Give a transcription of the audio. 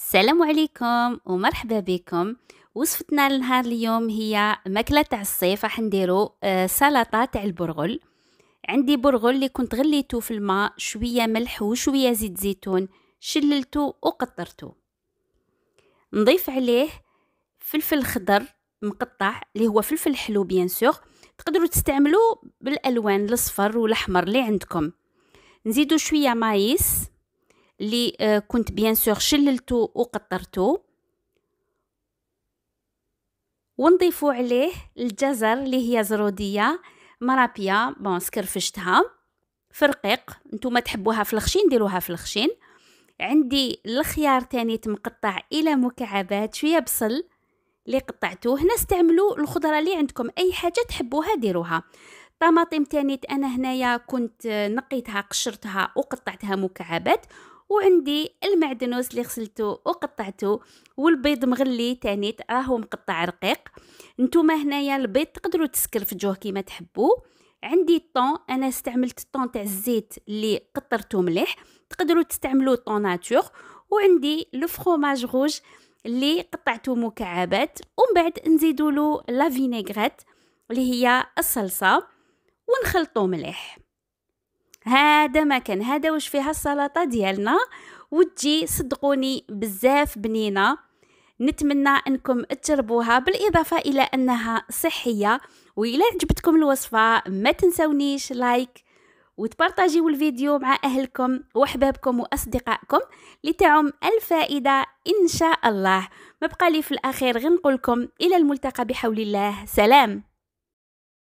السلام عليكم ومرحبا بكم وصفتنا لنهار اليوم هي ماكله تاع الصيف راح نديرو آه، سلطه تاع البرغل عندي برغل اللي كنت غليته في الماء شويه ملح وشويه زيت زيتون شللته وقطرته نضيف عليه فلفل خضر مقطع اللي هو فلفل حلو بيان سور تقدروا تستعملوه بالالوان الاصفر والاحمر اللي عندكم نزيدو شويه مايس اللي آه، كنت بيان سور شللته وقطرته ونضيفوا عليه الجزر اللي هي زروديه مرابيه بون سكرفشتها في نتوما تحبوها في الخشين ديروها في الخشين عندي الخيار تاني تمقطع الى مكعبات شويه بصل اللي قطعتوه هنا استعملوا الخضره اللي عندكم اي حاجه تحبوها ديروها طماطم تانيت انا هنايا كنت آه، نقيتها قشرتها وقطعتها مكعبات وعندي المعدنوس اللي غسلته وقطعته والبيض مغلي تاني راهو اه مقطع رقيق نتوما هنايا البيض تقدروا جوه كيما تحبوا عندي الطون انا استعملت الطون تاع الزيت اللي قطرته مليح تقدروا تستعملوا طون ناتور وعندي لو فروماج غوج اللي قطعته مكعبات ومن بعد نزيدوا له لا اللي هي الصلصه ونخلطو مليح هذا مكان هذا واش فيها السلطه ديالنا وتجي صدقوني بزاف بنينه نتمنى انكم تجربوها بالاضافه الى انها صحيه والا عجبتكم الوصفه ما تنسونيش لايك وتبارطاجيو الفيديو مع اهلكم واحبابكم واصدقائكم لتعم الفائده ان شاء الله مبقى لي في الاخير غنقولكم الى الملتقى بحول الله سلام